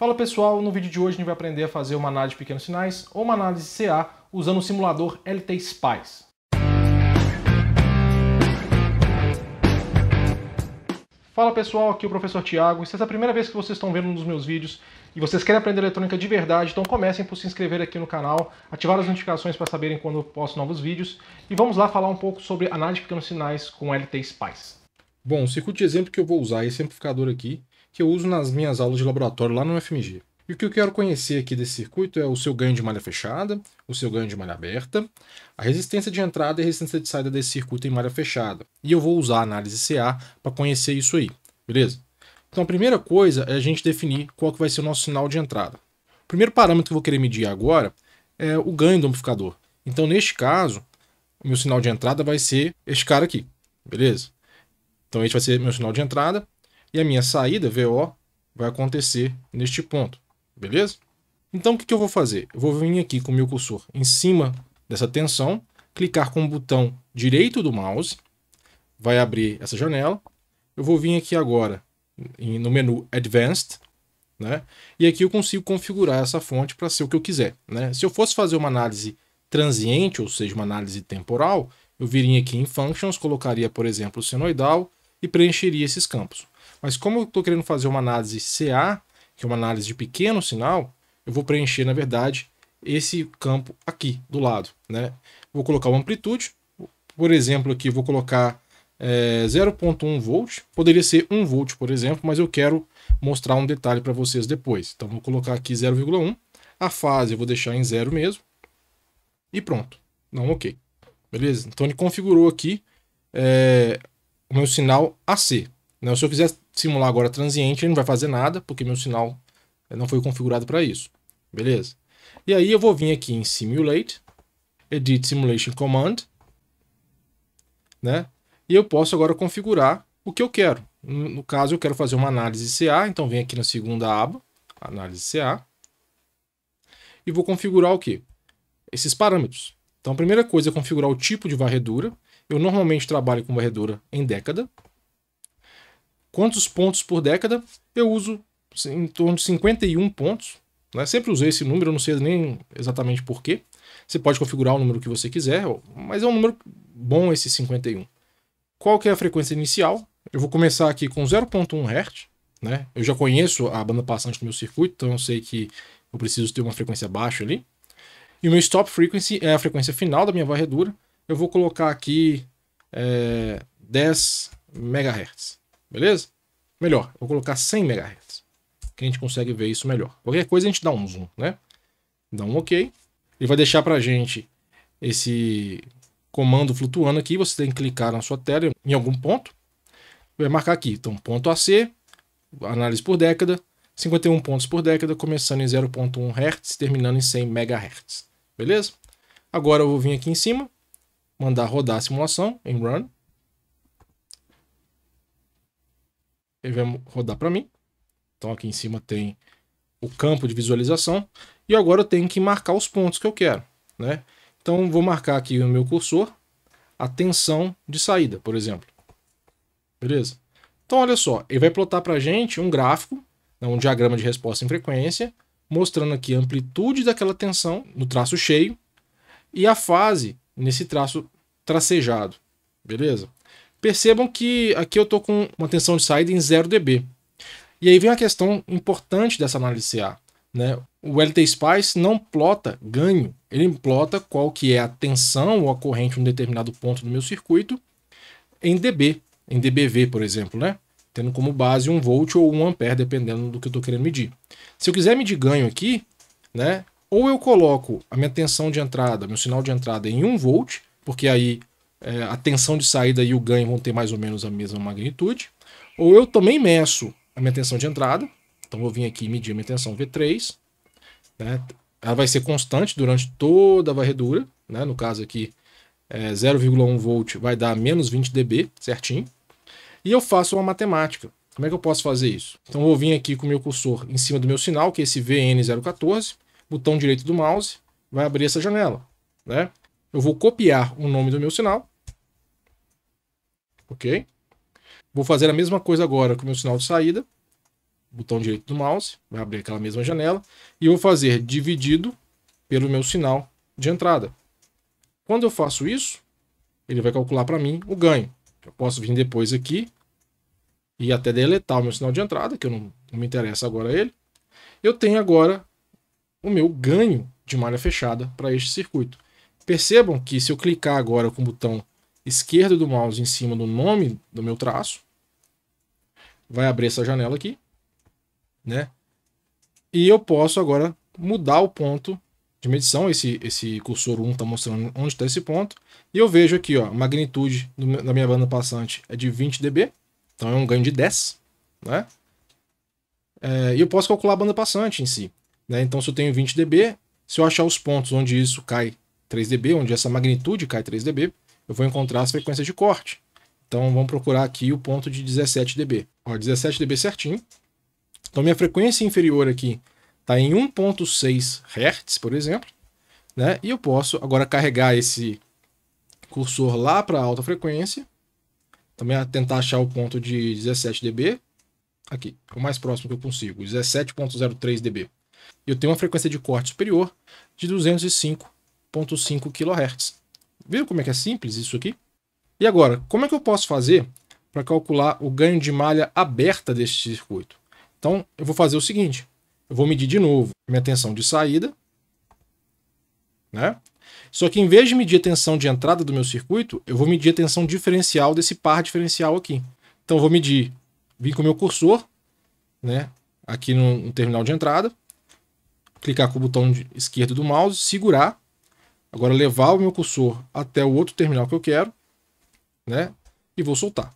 Fala pessoal, no vídeo de hoje a gente vai aprender a fazer uma análise de pequenos sinais ou uma análise CA usando o simulador LT Spice. Fala pessoal, aqui é o professor Tiago. Se essa é a primeira vez que vocês estão vendo um dos meus vídeos e vocês querem aprender eletrônica de verdade, então comecem por se inscrever aqui no canal, ativar as notificações para saberem quando eu posto novos vídeos e vamos lá falar um pouco sobre análise de pequenos sinais com LT Spice. Bom, o circuito de exemplo que eu vou usar é esse amplificador aqui, que eu uso nas minhas aulas de laboratório lá no FMG. E o que eu quero conhecer aqui desse circuito é o seu ganho de malha fechada, o seu ganho de malha aberta, a resistência de entrada e a resistência de saída desse circuito em malha fechada. E eu vou usar a análise CA para conhecer isso aí, beleza? Então a primeira coisa é a gente definir qual que vai ser o nosso sinal de entrada. O primeiro parâmetro que eu vou querer medir agora é o ganho do amplificador. Então neste caso, o meu sinal de entrada vai ser este cara aqui, beleza? Então este vai ser meu sinal de entrada e a minha saída, VO, vai acontecer neste ponto, beleza? Então o que, eu vou fazer? Eu vou vir aqui com o meu cursor em cima dessa tensão, clicar com o botão direito do mouse, vai abrir essa janela. Eu vou vir aqui agora no menu Advanced, né? E aqui eu consigo configurar essa fonte para ser o que eu quiser, né? Se eu fosse fazer uma análise transiente, ou seja, uma análise temporal, eu viria aqui em Functions, colocaria, por exemplo, o senoidal e preencheria esses campos. Mas como eu estou querendo fazer uma análise CA, que é uma análise de pequeno sinal, eu vou preencher, na verdade, esse campo aqui do lado. Né? Vou colocar uma amplitude, por exemplo, aqui vou colocar é, eh, 0.1 volt, poderia ser 1 volt, por exemplo, mas eu quero mostrar um detalhe para vocês depois. Então vou colocar aqui 0,1, a fase eu vou deixar em 0 mesmo, e pronto, não ok. Beleza? Então ele configurou aqui é, o meu sinal AC. Né? Se eu quiser simular agora transiente, ele não vai fazer nada, porque meu sinal eh, não foi configurado para isso. Beleza? E aí eu vou vir aqui em Simulate, Edit Simulation Command, né? E eu posso agora configurar o que eu quero. No caso, eu quero fazer uma análise CA, então vem aqui na segunda aba, análise CA, e vou configurar o que? Esses parâmetros. Então a primeira coisa é configurar o tipo de varredura. Eu normalmente trabalho com varredura em década, quantos pontos por década, eu uso em torno de 51 pontos. Né? Sempre usei esse número, eu não sei nem exatamente porquê. Você pode configurar o número que você quiser, mas é um número bom esse 51. Qual que é a frequência inicial? Eu vou começar aqui com 0.1 Hz. Né? Eu já conheço a banda passante do meu circuito, então eu sei que eu preciso ter uma frequência baixa ali. E o meu stop frequency é a frequência final da minha varredura. Eu vou colocar aqui é, 10 MHz. Beleza? Melhor, vou colocar 100 MHz. Que a gente consegue ver isso melhor. Qualquer coisa a gente dá um zoom, né? Dá um OK. Ele vai deixar pra gente esse comando flutuando aqui. Você tem que clicar na sua tela em algum ponto. Vai marcar aqui. Então, ponto AC, análise por década, 51 pontos por década, começando em 0.1 Hz, terminando em 100 MHz. Beleza? Agora eu vou vir aqui em cima, mandar rodar a simulação em Run. e vamos rodar para mim. Então aqui em cima tem o campo de visualização e agora eu tenho que marcar os pontos que eu quero, né? Então vou marcar aqui o meu cursor a tensão de saída, por exemplo. Beleza? Então olha só, ele vai plotar para a gente um gráfico, né, um diagrama de resposta em frequência, mostrando aqui a amplitude daquela tensão no traço cheio e a fase nesse traço tracejado. Beleza? Percebam que aqui eu estou com uma tensão de saída em 0 dB. E aí vem a questão importante dessa análise CA. Né? O LT Spice não plota ganho, ele plota qual que é a tensão ou a corrente em um determinado ponto do meu circuito em dB, em dBV, por exemplo, né? tendo como base 1 volt ou 1 ampere, dependendo do que eu estou querendo medir. Se eu quiser medir ganho aqui, né, ou eu coloco a minha tensão de entrada, meu sinal de entrada em 1 volt, porque aí é, a tensão de saída e o ganho vão ter mais ou menos a mesma magnitude. Ou eu também meço a minha tensão de entrada. Então vou vir aqui e medir a minha tensão V3. Né? Ela vai ser constante durante toda a varredura. Né? No caso aqui, é, 0,1 volt vai dar menos 20 dB, certinho. E eu faço uma matemática. Como é que eu posso fazer isso? Então vou vir aqui com o meu cursor em cima do meu sinal, que é esse VN014, botão direito do mouse, vai abrir essa janela. Né? Eu vou copiar o nome do meu sinal ok? Vou fazer a mesma coisa agora com o meu sinal de saída, botão direito do mouse, vai abrir aquela mesma janela, e vou fazer dividido pelo meu sinal de entrada. Quando eu faço isso, ele vai calcular para mim o ganho. Eu posso vir depois aqui e até deletar o meu sinal de entrada, que eu não, não me interessa agora ele. Eu tenho agora o meu ganho de malha fechada para este circuito. Percebam que se eu clicar agora com o botão esquerdo do mouse em cima do nome do meu traço. Vai abrir essa janela aqui, né? E eu posso agora mudar o ponto de medição. Esse, esse cursor 1 está mostrando onde está esse ponto. E eu vejo aqui, ó, a magnitude do, da minha banda passante é de 20 dB. Então é um ganho de 10, né? É, e eu posso calcular a banda passante em si. Né? Então, se eu tenho 20 dB, se eu achar os pontos onde isso cai 3 dB, onde essa magnitude cai 3 dB, eu vou encontrar as frequências de corte. Então vamos procurar aqui o ponto de 17 dB. Ó, 17 dB certinho. Então minha frequência inferior aqui está em 1.6 Hz, por exemplo. Né? E eu posso agora carregar esse cursor lá para alta frequência. Também tentar achar o ponto de 17 dB. Aqui, o mais próximo que eu consigo, 17.03 dB. Eu tenho uma frequência de corte superior de 205.5 kHz. Viu como é que é simples isso aqui? E agora, como é que eu posso fazer para calcular o ganho de malha aberta deste circuito? Então, eu vou fazer o seguinte. Eu vou medir de novo minha tensão de saída. Né? Só que em vez de medir a tensão de entrada do meu circuito, eu vou medir a tensão diferencial desse par diferencial aqui. Então, eu vou medir, vim com o meu cursor né, aqui no, no terminal de entrada, clicar com o botão esquerdo do mouse, segurar Agora levar o meu cursor até o outro terminal que eu quero, né? E vou soltar.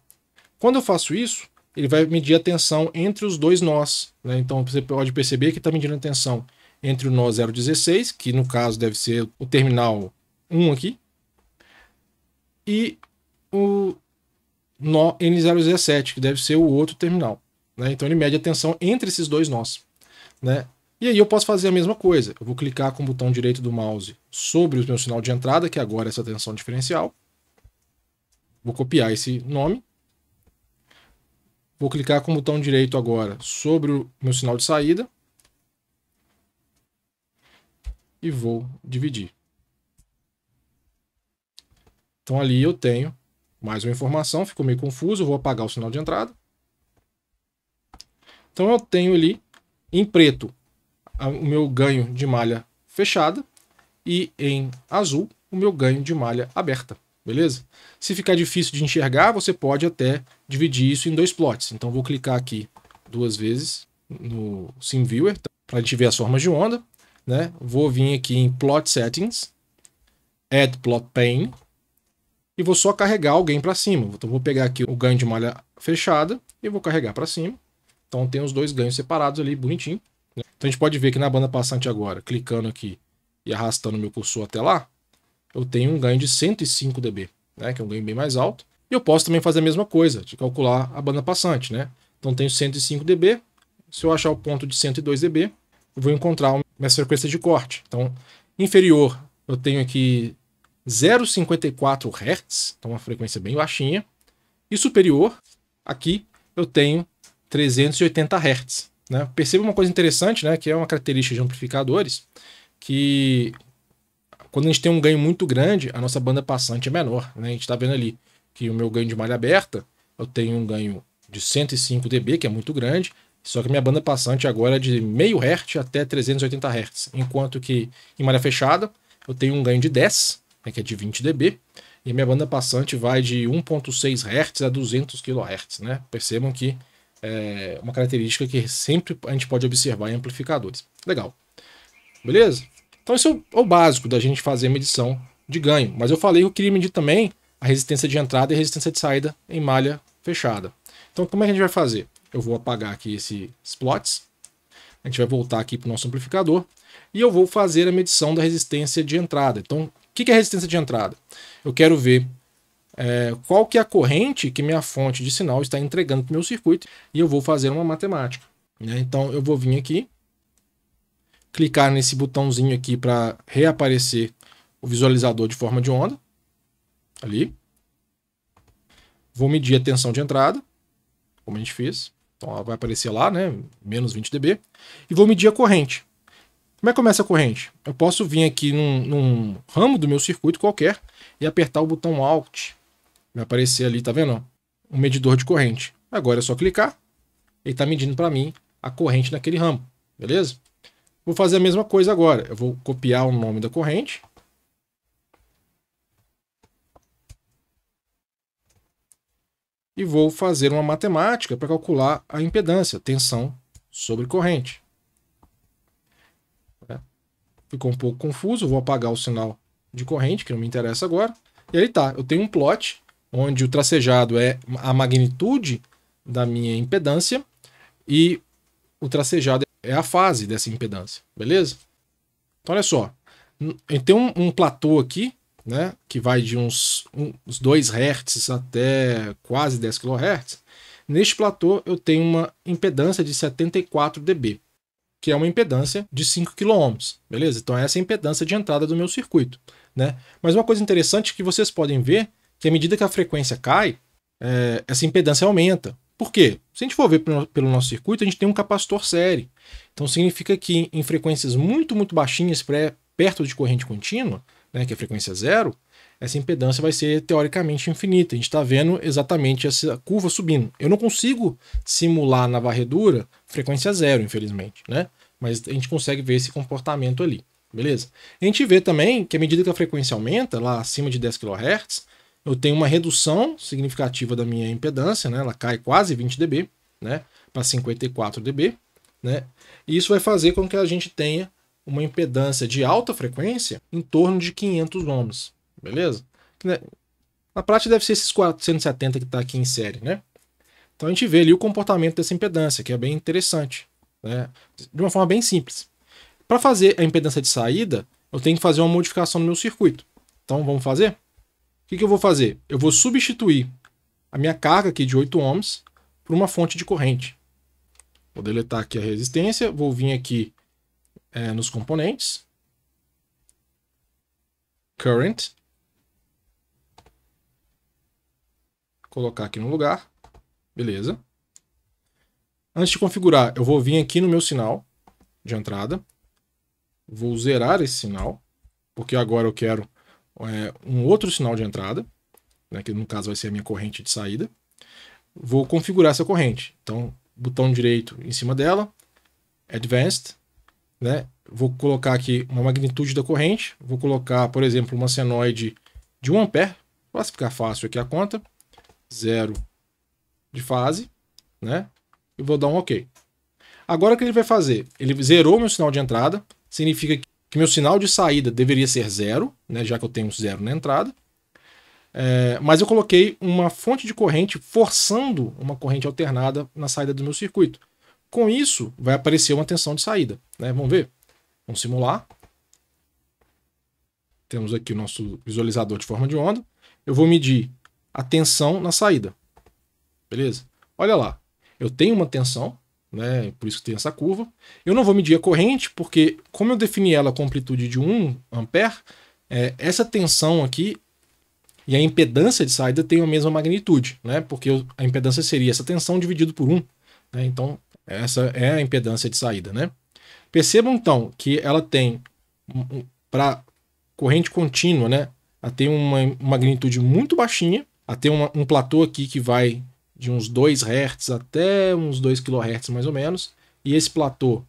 Quando eu faço isso, ele vai medir a tensão entre os dois nós. Né? Então você pode perceber que está medindo a tensão entre o nó 016, que no caso deve ser o terminal 1 aqui, e o nó N017, que deve ser o outro terminal. Né? Então ele mede a tensão entre esses dois nós. Né? E aí eu posso fazer a mesma coisa. Eu vou clicar com o botão direito do mouse sobre o meu sinal de entrada, que é agora é essa tensão diferencial. Vou copiar esse nome. Vou clicar com o botão direito agora sobre o meu sinal de saída. E vou dividir. Então ali eu tenho mais uma informação, ficou meio confuso, vou apagar o sinal de entrada. Então eu tenho ali em preto o meu ganho de malha fechada e em azul o meu ganho de malha aberta, beleza? Se ficar difícil de enxergar, você pode até dividir isso em dois plots. Então vou clicar aqui duas vezes no SimViewer tá? para a gente ver as formas de onda, né? Vou vir aqui em Plot Settings, Add Plot Pane e vou só carregar alguém para cima. Então vou pegar aqui o ganho de malha fechada e vou carregar para cima. Então tem os dois ganhos separados ali, bonitinho. Então a gente pode ver que na banda passante agora, clicando aqui e arrastando meu cursor até lá, eu tenho um ganho de 105 dB, né? que é um ganho bem mais alto. E eu posso também fazer a mesma coisa, de calcular a banda passante. Né? Então tenho 105 dB, se eu achar o ponto de 102 dB, eu vou encontrar minha frequência de corte. Então, inferior, eu tenho aqui 0,54 Hz, então uma frequência bem baixinha. E superior, aqui eu tenho 380 Hz. Né? Perceba uma coisa interessante, né, que é uma característica de amplificadores, que quando a gente tem um ganho muito grande, a nossa banda passante é menor. Né? A gente está vendo ali que o meu ganho de malha aberta, eu tenho um ganho de 105 dB, que é muito grande, só que minha banda passante agora é de meio hertz até 380 hertz, enquanto que em malha fechada eu tenho um ganho de 10, né, que é de 20 dB, e minha banda passante vai de 1.6 Hz a 200 kHz, né? Percebam que é uma característica que sempre a gente pode observar em amplificadores. Legal. Beleza? Então isso é o básico da gente fazer medição de ganho. Mas eu falei que eu queria medir também a resistência de entrada e a resistência de saída em malha fechada. Então como é que a gente vai fazer? Eu vou apagar aqui esses plots. A gente vai voltar aqui para o nosso amplificador. E eu vou fazer a medição da resistência de entrada. Então, o que é resistência de entrada? Eu quero ver é, qual que é a corrente que minha fonte de sinal está entregando para o meu circuito e eu vou fazer uma matemática. Né? Então eu vou vir aqui, clicar nesse botãozinho aqui para reaparecer o visualizador de forma de onda, ali. Vou medir a tensão de entrada, como a gente fez. Então ela vai aparecer lá, né? Menos 20 dB. E vou medir a corrente. Como é que começa a corrente? Eu posso vir aqui num, num ramo do meu circuito qualquer e apertar o botão Alt Vai aparecer ali, tá vendo? Um medidor de corrente. Agora é só clicar. Ele está medindo para mim a corrente naquele ramo. Beleza? Vou fazer a mesma coisa agora. Eu vou copiar o nome da corrente. E vou fazer uma matemática para calcular a impedância, tensão sobre corrente. Tá? Ficou um pouco confuso, vou apagar o sinal de corrente, que não me interessa agora. E aí tá, eu tenho um plot onde o tracejado é a magnitude da minha impedância e o tracejado é a fase dessa impedância, beleza? Então olha só, tem um, um platô aqui, né, que vai de uns, uns 2 Hz até quase 10 kHz. Neste platô eu tenho uma impedância de 74 dB, que é uma impedância de 5 kΩ, beleza? Então essa é a impedância de entrada do meu circuito, né? Mas uma coisa interessante que vocês podem ver que à medida que a frequência cai, é, essa impedância aumenta. Por quê? Se a gente for ver pelo nosso circuito, a gente tem um capacitor série. Então significa que em frequências muito, muito baixinhas, pré, perto de corrente contínua, né, que é a frequência zero, essa impedância vai ser teoricamente infinita. A gente está vendo exatamente essa curva subindo. Eu não consigo simular na varredura frequência zero, infelizmente, né? Mas a gente consegue ver esse comportamento ali, beleza? A gente vê também que à medida que a frequência aumenta, lá acima de 10 kHz, eu tenho uma redução significativa da minha impedância, né? Ela cai quase 20 dB, né? Para 54 dB, né? E isso vai fazer com que a gente tenha uma impedância de alta frequência em torno de 500 ohms, beleza? Né? Na prática deve ser esses 470 que está aqui em série, né? Então a gente vê ali o comportamento dessa impedância, que é bem interessante, né? De uma forma bem simples. Para fazer a impedância de saída, eu tenho que fazer uma modificação no meu circuito. Então vamos fazer? O que, que eu vou fazer? Eu vou substituir a minha carga aqui de 8 ohms por uma fonte de corrente. Vou deletar aqui a resistência, vou vir aqui é, nos componentes, current, colocar aqui no lugar, beleza. Antes de configurar, eu vou vir aqui no meu sinal de entrada, vou zerar esse sinal, porque agora eu quero é, um outro sinal de entrada, né, que no caso vai ser a minha corrente de saída. Vou configurar essa corrente. Então, botão direito em cima dela, Advanced, né? Vou colocar aqui uma magnitude da corrente, vou colocar, por exemplo, uma senoide de 1 ampere, para ficar fácil aqui a conta, zero de fase, né? E vou dar um OK. Agora o que ele vai fazer? Ele zerou meu sinal de entrada, significa que que meu sinal de saída deveria ser zero, né, já que eu tenho zero na entrada. É, mas eu coloquei uma fonte de corrente forçando uma corrente alternada na saída do meu circuito. Com isso, vai aparecer uma tensão de saída. Né? Vamos ver? Vamos simular. Temos aqui o nosso visualizador de forma de onda. Eu vou medir a tensão na saída. Beleza? Olha lá. Eu tenho uma tensão, né? Por isso que tem essa curva. Eu não vou medir a corrente, porque como eu defini ela com amplitude de 1 A, é, essa tensão aqui e a impedância de saída tem a mesma magnitude, né? Porque a impedância seria essa tensão dividido por 1. Né? Então, essa é a impedância de saída, né? Percebam, então, que ela tem, para corrente contínua, né? Ela tem uma magnitude muito baixinha, ela tem uma, um platô aqui que vai de uns 2 Hz até uns 2 kHz mais ou menos, e esse platô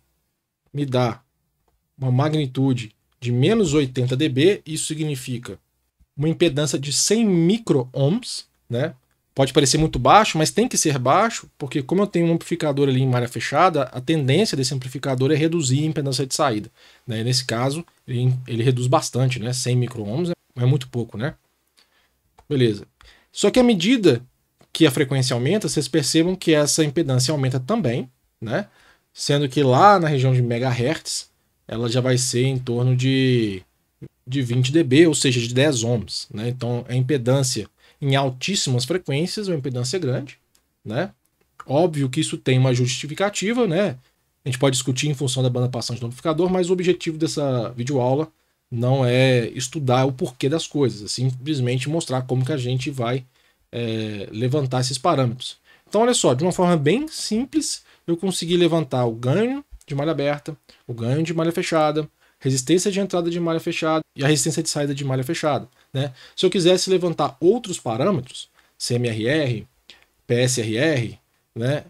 me dá uma magnitude de menos 80 dB, isso significa uma impedância de 100 ohms né? Pode parecer muito baixo, mas tem que ser baixo, porque como eu tenho um amplificador ali em área fechada, a tendência desse amplificador é reduzir a impedância de saída. Né? Nesse caso, ele, ele reduz bastante, né? 100 ohms é, é muito pouco, né? Beleza. Só que à medida que a frequência aumenta, vocês percebam que essa impedância aumenta também, né? Sendo que lá na região de megahertz, ela já vai ser em torno de, de 20 dB, ou seja, de 10 ohms, né? Então, a impedância em altíssimas frequências, uma impedância grande, né? Óbvio que isso tem uma justificativa, né? A gente pode discutir em função da banda passante do amplificador, mas o objetivo dessa videoaula não é estudar o porquê das coisas, é simplesmente mostrar como que a gente vai é, levantar esses parâmetros. Então, olha só, de uma forma bem simples, eu consegui levantar o ganho de malha aberta, o ganho de malha fechada, resistência de entrada de malha fechada e a resistência de saída de malha fechada. Né? Se eu quisesse levantar outros parâmetros, CMRR, PSRR, né,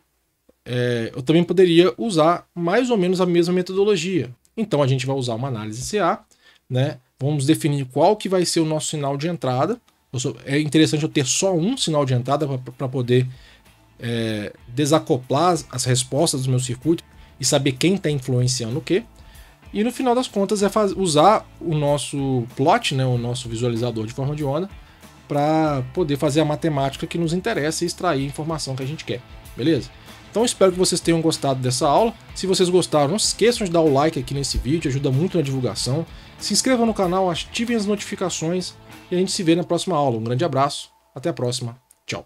é, eu também poderia usar mais ou menos a mesma metodologia. Então a gente vai usar uma análise CA, né? vamos definir qual que vai ser o nosso sinal de entrada, Sou, é interessante eu ter só um sinal de entrada para poder é, desacoplar as, as respostas do meu circuito e saber quem está influenciando o que. E no final das contas é faz, usar o nosso plot, né, o nosso visualizador de forma de onda, para poder fazer a matemática que nos interessa e extrair a informação que a gente quer. Beleza? Então espero que vocês tenham gostado dessa aula. Se vocês gostaram, não se esqueçam de dar o like aqui nesse vídeo, ajuda muito na divulgação. Se inscreva no canal, ativem as notificações e a gente se vê na próxima aula. Um grande abraço, até a próxima, tchau.